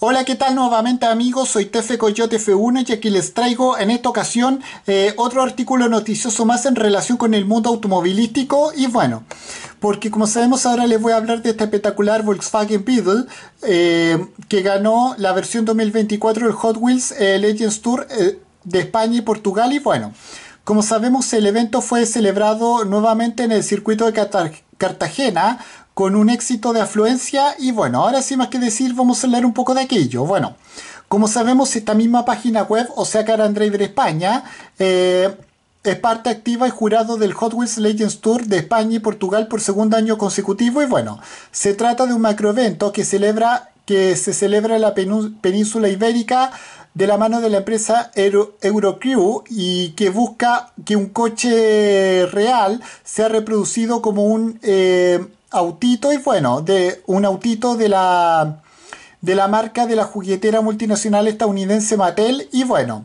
Hola, ¿qué tal nuevamente amigos? Soy Tefe Coyote F1 y aquí les traigo en esta ocasión eh, otro artículo noticioso más en relación con el mundo automovilístico y bueno, porque como sabemos ahora les voy a hablar de este espectacular Volkswagen Beetle eh, que ganó la versión 2024 del Hot Wheels eh, Legends Tour de España y Portugal y bueno, como sabemos el evento fue celebrado nuevamente en el circuito de Qatar Cartagena con un éxito de afluencia y bueno, ahora sí más que decir vamos a hablar un poco de aquello. Bueno, como sabemos esta misma página web, o sea de España, eh, es parte activa y jurado del Hot Wheels Legends Tour de España y Portugal por segundo año consecutivo y bueno, se trata de un macroevento que celebra que se celebra en la península ibérica de la mano de la empresa Eurocrew y que busca que un coche real sea reproducido como un eh, autito y bueno, de un autito de la de la marca de la juguetera multinacional estadounidense Mattel y bueno,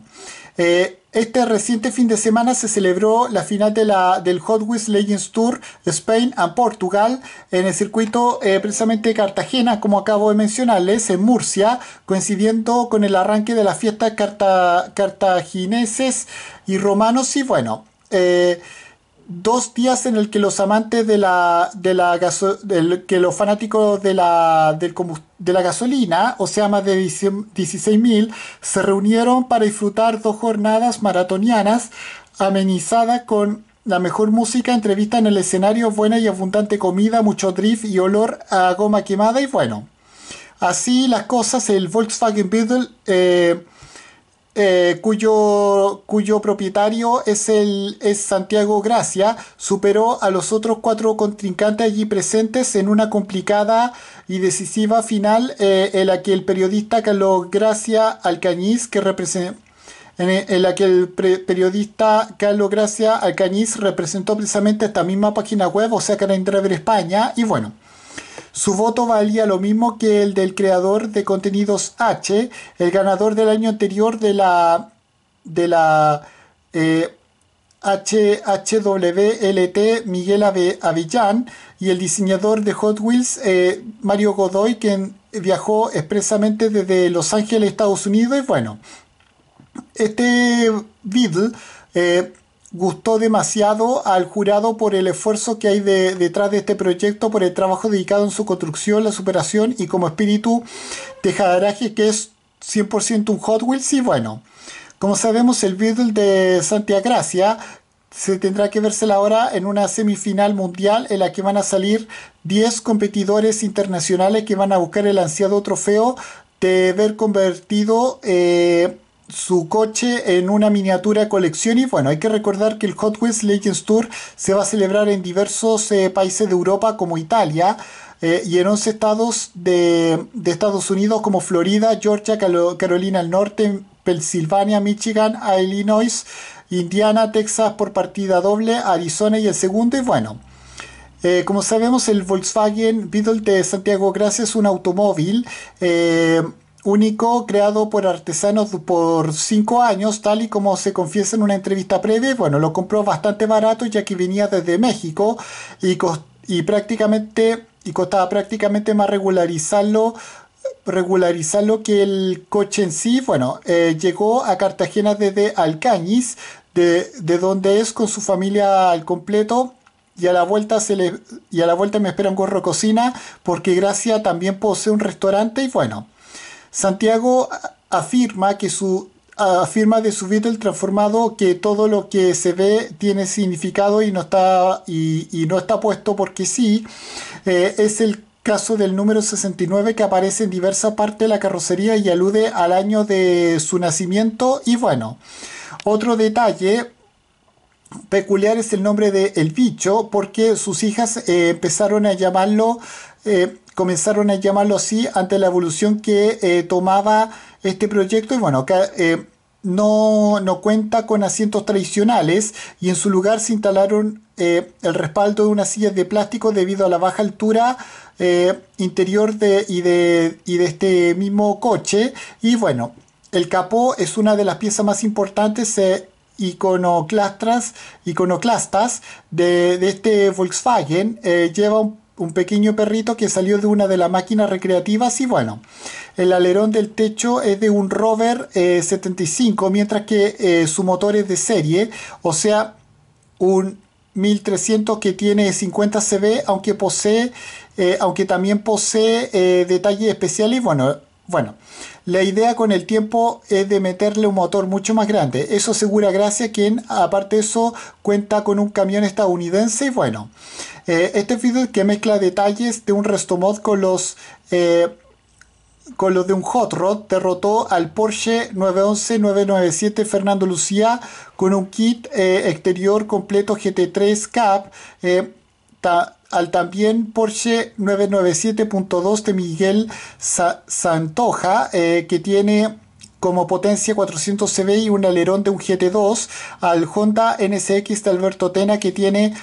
eh, este reciente fin de semana se celebró la final de la, del Hot Wheels Legends Tour Spain and Portugal en el circuito eh, precisamente Cartagena, como acabo de mencionarles, en Murcia, coincidiendo con el arranque de la fiesta carta, cartagineses y romanos. Y bueno, eh, dos días en el que los amantes de la, de la que los fanáticos de la, del de la gasolina, o sea, más de 16.000, se reunieron para disfrutar dos jornadas maratonianas amenizadas con la mejor música, entrevista en el escenario, buena y abundante comida, mucho drift y olor a goma quemada y bueno. Así las cosas, el Volkswagen Beetle... Eh, eh, cuyo, cuyo propietario es, el, es Santiago Gracia, superó a los otros cuatro contrincantes allí presentes en una complicada y decisiva final eh, en la que el periodista Carlos Gracia Alcañiz, que en, que el periodista Carlos Gracia Alcañiz representó precisamente esta misma página web, o sea, Canal Driver España, y bueno, su voto valía lo mismo que el del creador de contenidos H, el ganador del año anterior de la, de la HWLT eh, Miguel Avillán y el diseñador de Hot Wheels eh, Mario Godoy, quien viajó expresamente desde Los Ángeles, Estados Unidos. Y bueno, este Beatle eh, gustó demasiado al jurado por el esfuerzo que hay detrás de este proyecto, por el trabajo dedicado en su construcción, la superación y como espíritu de jadaraje que es 100% un Hot Wheels y bueno, como sabemos el Beatle de Santiago Gracia se tendrá que la ahora en una semifinal mundial en la que van a salir 10 competidores internacionales que van a buscar el ansiado trofeo de ver convertido eh, su coche en una miniatura colección y bueno, hay que recordar que el Hot Wheels Legends Tour se va a celebrar en diversos eh, países de Europa como Italia eh, y en 11 estados de, Estados Unidos como Florida, Georgia, Carolina del Norte, Pensilvania, Michigan, Illinois, Indiana, Texas por partida doble, Arizona y el segundo y bueno. Eh, como sabemos, el Volkswagen Beetle de Santiago gracias es un automóvil único creado por artesanos por cinco años, tal y como se confiesa en una entrevista previa. Bueno, lo compró bastante barato ya que venía desde México y, y prácticamente y costaba prácticamente más regularizarlo regularizarlo que el coche en sí. Bueno, eh, llegó a Cartagena desde Alcañiz, de, donde es con su familia al completo y a la vuelta se le y a la vuelta me espera un gorro cocina porque Gracia también posee un restaurante y bueno Santiago afirma que su de su vida el transformado que todo lo que se ve tiene significado y no está, y, no está puesto porque sí. Eh, es el caso del número 69 que aparece en diversa parte de la carrocería y alude al año de su nacimiento. Y bueno, otro detalle peculiar es el nombre de El Bicho porque sus hijas eh, empezaron a llamarlo... Eh, comenzaron a llamarlo así ante la evolución que eh, tomaba este proyecto y bueno, eh, no, cuenta con asientos tradicionales y en su lugar se instalaron eh, el respaldo de unas sillas de plástico debido a la baja altura interior de, y, de, de este mismo coche y bueno, el capó es una de las piezas más importantes iconoclastas, de, de, este Volkswagen. lleva un un pequeño perrito que salió de una de las máquinas recreativas y bueno, el alerón del techo es de un Rover 75, eh, mientras que eh, su motor es de serie, o sea, un 1300 que tiene 50 CV, aunque posee, eh, aunque también posee detalles especiales, bueno, bueno. La idea con el tiempo es de meterle un motor mucho más grande. Eso segura Gracia, quien aparte de eso cuenta con un camión estadounidense. Y Bueno, eh, este video que mezcla detalles de un restomod con los... Eh, con los de un hot rod derrotó al Porsche 911-997 Fernando Lucía con un kit eh, exterior completo GT3 Cap al también Porsche 997.2 de Miguel Santoja, eh, que tiene como potencia 400 CV y un alerón de un GT2, al Honda NSX de Alberto Tena, que tiene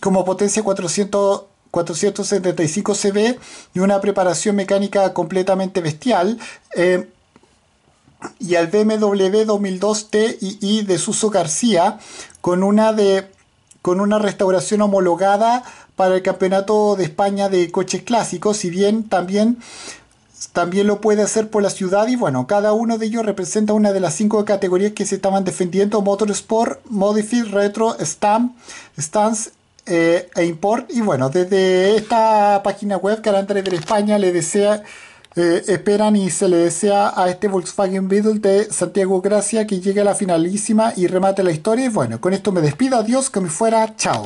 como potencia 400 475 CB. y una preparación mecánica completamente bestial. Eh, y al BMW 2002 TII de Suso García con una de con una restauración homologada para el Campeonato de España de coches clásicos, si bien también, también lo puede hacer por la ciudad y bueno, cada uno de ellos representa una de las cinco categorías que se estaban defendiendo, Motorsport, Modify, Retro, Stamp, Stance eh, e Import y bueno, desde esta página web, Carándale de España le desea... Eh, esperan y se le desea a este Volkswagen Beetle de Santiago Gracia que llegue a la finalísima y remate la historia. Y bueno, con esto me despido, adiós, que me fuera, chao.